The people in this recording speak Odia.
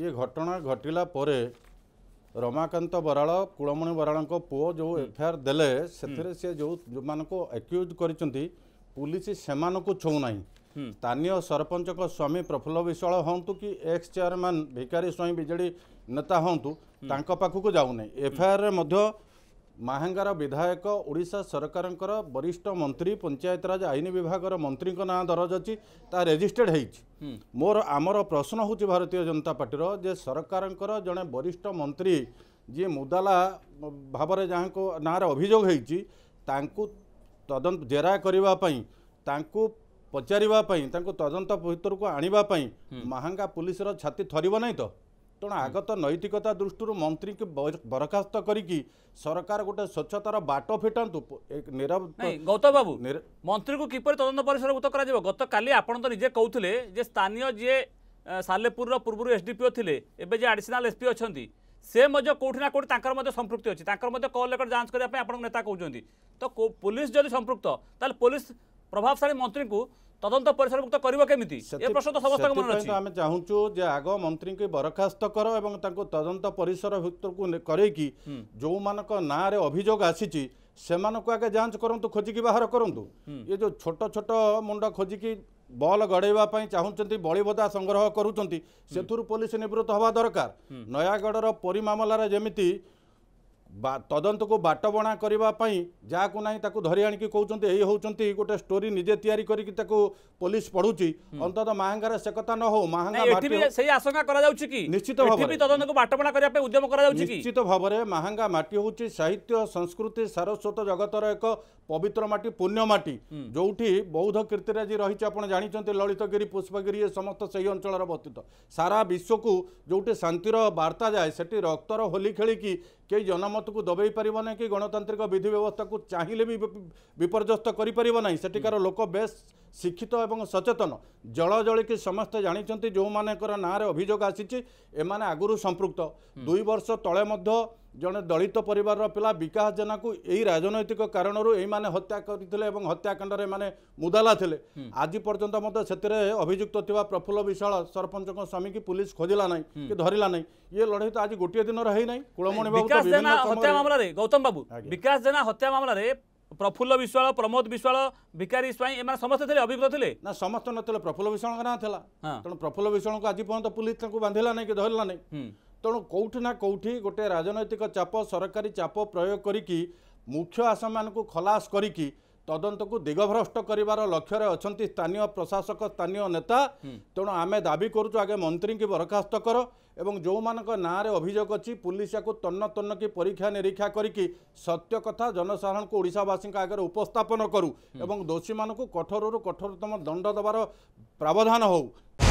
ଇଏ ଘଟଣା ଘଟିଲା ପରେ ରମାକାନ୍ତ ବରାଳ କୁଳମଣି ବରାଳଙ୍କ ପୁଅ ଯେଉଁ ଏଫଆଇଆର୍ ଦେଲେ ସେଥିରେ ସେ ଯେଉଁ ଯେଉଁମାନଙ୍କୁ ଆକ୍ୟୁଜ୍ କରିଛନ୍ତି ପୁଲିସ ସେମାନଙ୍କୁ ଛୁଉଁନାହିଁ ସ୍ଥାନୀୟ ସରପଞ୍ଚଙ୍କ ସ୍ୱାମୀ ପ୍ରଫୁଲ୍ଲ ବିଶ୍ୱାଳ ହୁଅନ୍ତୁ କି ଏକ୍ସ ଚେୟାରମ୍ୟାନ୍ ଭିକାରୀ ସ୍ୱାଇଁ ବିଜେଡ଼ି ନେତା ହୁଅନ୍ତୁ ତାଙ୍କ ପାଖକୁ ଯାଉନାହିଁ ଏଫଆଇଆର୍ରେ ମଧ୍ୟ ମାହାଙ୍ଗାର ବିଧାୟକ ଓଡ଼ିଶା ସରକାରଙ୍କର ବରିଷ୍ଠ ମନ୍ତ୍ରୀ ପଞ୍ଚାୟତରାଜ ଆଇନ ବିଭାଗର ମନ୍ତ୍ରୀଙ୍କ ନାଁ ଦରଜ ଅଛି ତାହା ରେଜିଷ୍ଟର୍ଡ଼ ହୋଇଛି ମୋର ଆମର ପ୍ରଶ୍ନ ହେଉଛି ଭାରତୀୟ ଜନତା ପାର୍ଟିର ଯେ ସରକାରଙ୍କର ଜଣେ ବରିଷ୍ଠ ମନ୍ତ୍ରୀ ଯିଏ ମୁଦାଲା ଭାବରେ ଯାହାଙ୍କ ନାଁରେ ଅଭିଯୋଗ ହୋଇଛି ତାଙ୍କୁ ତଦନ୍ତ ଜେରା କରିବା ପାଇଁ ତାଙ୍କୁ ପଚାରିବା ପାଇଁ ତାଙ୍କୁ ତଦନ୍ତ ଭିତରକୁ ଆଣିବା ପାଇଁ ମାହାଙ୍ଗା ପୁଲିସର ଛାତି ଥରିବ ନାହିଁ ତ ତେଣୁ ଆଗତ ନୈତିକତା ଦୃଷ୍ଟିରୁ ମନ୍ତ୍ରୀଙ୍କୁ ବରଖାସ୍ତ କରିକି ସରକାର ଗୋଟେ ସ୍ୱଚ୍ଛତାର ବାଟ ଫିଟାନ୍ତୁ ଗୌତମ ବାବୁ ମନ୍ତ୍ରୀଙ୍କୁ କିପରି ତଦନ୍ତ ପରିସରଭୁକ୍ତ କରାଯିବ ଗତକାଲି ଆପଣ ତ ନିଜେ କହୁଥିଲେ ଯେ ସ୍ଥାନୀୟ ଯିଏ ସାଲେପୁରର ପୂର୍ବରୁ ଏସ୍ ଡି ପିଓ ଥିଲେ ଏବେ ଯିଏ ଆଡ଼ିସିନାଲ୍ ଏସ୍ପି ଅଛନ୍ତି ସେ ମଧ୍ୟ କେଉଁଠି ନା କେଉଁଠି ତାଙ୍କର ମଧ୍ୟ ସମ୍ପୃକ୍ତି ଅଛି ତାଙ୍କର ମଧ୍ୟ କଲ୍ ରେକର୍ଡ଼ ଯାଞ୍ଚ କରିବା ପାଇଁ ଆପଣଙ୍କ ନେତା କହୁଛନ୍ତି ତ ପୋଲିସ ଯଦି ସମ୍ପୃକ୍ତ ତାହେଲେ ପୋଲିସ ପ୍ରଭାବଶାଳୀ ମନ୍ତ୍ରୀଙ୍କୁ ତଦନ୍ତ ପରିସରଭୁକ୍ତ କରିବ କେମିତି ଏ ପ୍ରଶ୍ନ ତ ସମସ୍ତଙ୍କ ମନରେ ଅଛି ଆମେ ଚାହୁଁଛୁ ଯେ ଆଗ ମନ୍ତ୍ରୀଙ୍କୁ ବରଖାସ୍ତ କର ଏବଂ ତାଙ୍କୁ ତଦନ୍ତ ପରିସରଭୁକ୍ତକୁ କରେଇକି ଯେଉଁମାନଙ୍କ ନାଁରେ ଅଭିଯୋଗ ଆସିଛି ସେମାନଙ୍କୁ ଆଗେ ଯାଞ୍ଚ କରନ୍ତୁ ଖୋଜିକି ବାହାର କରନ୍ତୁ ଏ ଯେଉଁ ଛୋଟ ଛୋଟ ମୁଣ୍ଡ ଖୋଜିକି ବଲ୍ ଗଡ଼େଇବା ପାଇଁ ଚାହୁଁଛନ୍ତି ବଳିବଦା ସଂଗ୍ରହ କରୁଛନ୍ତି ସେଥିରୁ ପୋଲିସ ନିବୃତ୍ତ ହେବା ଦରକାର ନୟାଗଡ଼ର ପରି ମାମଲାରେ ଯେମିତି তদন্তকু বাটবণা করা যা কু না তাকে ধর আনিকি কৌনতি এই হচ্ছেন গোটে স্টোরি নিজে তৈরি করি তাকে পুলিশ পড়ুছি অন্তত মাহঙ্গার সে কথা নহ মাহঙ্গা সেই আশঙ্কা করা যাচ্ছে কি নিশ্চিত ভাবে তদন্তকু বাটবণা করা উদ্যম করা যাচ্ছে নিশ্চিত ভাবে মাহঙ্গা মাটি হচ্ছে সাহিত্য সংস্কৃতি সারস্বত জগতর এক পবিত্র মাটি পুণ্য মাটি যেটি বৌদ্ধ কীর্তিরাজি রয়েছে আপনার জাঁচার ললিতগিরি পুষ্পগিরি এ সমস্ত সেই অঞ্চলের বর্তিত সারা বিশ্বক যেটি শান্তির বার্তা যায় সেটি রক্তর খেলিকি କେହି ଜନମତକୁ ଦବେଇ ପାରିବ ନାହିଁ କି ଗଣତାନ୍ତ୍ରିକ ବିଧି ବ୍ୟବସ୍ଥାକୁ ଚାହିଁଲେ ବି ବିପର୍ଯ୍ୟସ୍ତ କରିପାରିବ ନାହିଁ ସେଠିକାର ଲୋକ ବେଶ ଶିକ୍ଷିତ ଏବଂ ସଚେତନ ଜଳ ଜଳିକି ସମସ୍ତେ ଜାଣିଛନ୍ତି ଯେଉଁମାନଙ୍କର ନାଁରେ ଅଭିଯୋଗ ଆସିଛି ଏମାନେ ଆଗରୁ ସମ୍ପୃକ୍ତ ଦୁଇ ବର୍ଷ ତଳେ ମଧ୍ୟ ଜଣେ ଦଳିତ ପରିବାରର ପିଲା ବିକାଶ ଜେନାକୁ ଏଇ ରାଜନୈତିକ କାରଣରୁ ଏଇମାନେ ହତ୍ୟା କରିଥିଲେ ଏବଂ ହତ୍ୟାକାଣ୍ଡରେ ଏମାନେ ମୁଦାଲା ଥିଲେ ଆଜି ପର୍ଯ୍ୟନ୍ତ ମଧ୍ୟ ସେଥିରେ ଅଭିଯୁକ୍ତ ଥିବା ପ୍ରଫୁଲ୍ଲ ବିଶ୍ୱାଳ ସରପଞ୍ଚଙ୍କ ସ୍ୱାମୀକି ପୁଲିସ୍ ଖୋଜିଲା ନାହିଁ କି ଧରିଲା ନାହିଁ ଇଏ ଲଢ଼େଇ ତ ଆଜି ଗୋଟିଏ ଦିନର ହେଇନାହିଁ କୁଳମଣି ବାବୁ ହତ୍ୟା ମାମଲାରେ ଗୌତମ ବାବୁ ବିକାଶ ଜେନା ହତ୍ୟା ମାମଲାରେ ପ୍ରଫୁଲ୍ଲ ବିଶ୍ୱାଳ ପ୍ରମୋଦ ବିଶ୍ୱାଳ ଭିକାରୀ ସ୍ୱାଇଁ ଏମାନେ ସମସ୍ତେ ଥିଲେ ଅଭିଜ୍ଞ ଥିଲେ ନା ସମସ୍ତେ ନଥିଲେ ପ୍ରଫୁଲ୍ଲ ବିଶ୍ୱାଳଙ୍କ ନାଁ ଥିଲା ତେଣୁ ପ୍ରଫୁଲ୍ଲ ବିଶ୍ୱାଳଙ୍କୁ ଆଜି ପର୍ଯ୍ୟନ୍ତ ପୁଲିସ୍ ତାଙ୍କୁ ବାନ୍ଧିଲା ନାହିଁ କି ଧରିଲା ନାହିଁ ତେଣୁ କେଉଁଠି ନା କେଉଁଠି ଗୋଟିଏ ରାଜନୈତିକ ଚାପ ସରକାରୀ ଚାପ ପ୍ରୟୋଗ କରିକି ମୁଖ୍ୟ ଆସାମମାନଙ୍କୁ ଖଲାସ କରିକି ତଦନ୍ତକୁ ଦିଗଭ୍ରଷ୍ଟ କରିବାର ଲକ୍ଷ୍ୟରେ ଅଛନ୍ତି ସ୍ଥାନୀୟ ପ୍ରଶାସକ ସ୍ଥାନୀୟ ନେତା ତେଣୁ ଆମେ ଦାବି କରୁଛୁ ଆଗେ ମନ୍ତ୍ରୀଙ୍କୁ ବରଖାସ୍ତ କର ଏବଂ ଯେଉଁମାନଙ୍କ ନାଁରେ ଅଭିଯୋଗ ଅଛି ପୁଲିସ ଏହାକୁ ତନ୍ନ ତନ୍ନ କି ପରୀକ୍ଷା ନିରୀକ୍ଷା କରିକି ସତ୍ୟ କଥା ଜନସାଧାରଣଙ୍କୁ ଓଡ଼ିଶାବାସୀଙ୍କ ଆଗରେ ଉପସ୍ଥାପନ କରୁ ଏବଂ ଦୋଷୀମାନଙ୍କୁ କଠୋରରୁ କଠୋରତମ ଦଣ୍ଡ ଦେବାର ପ୍ରାବଧାନ ହେଉ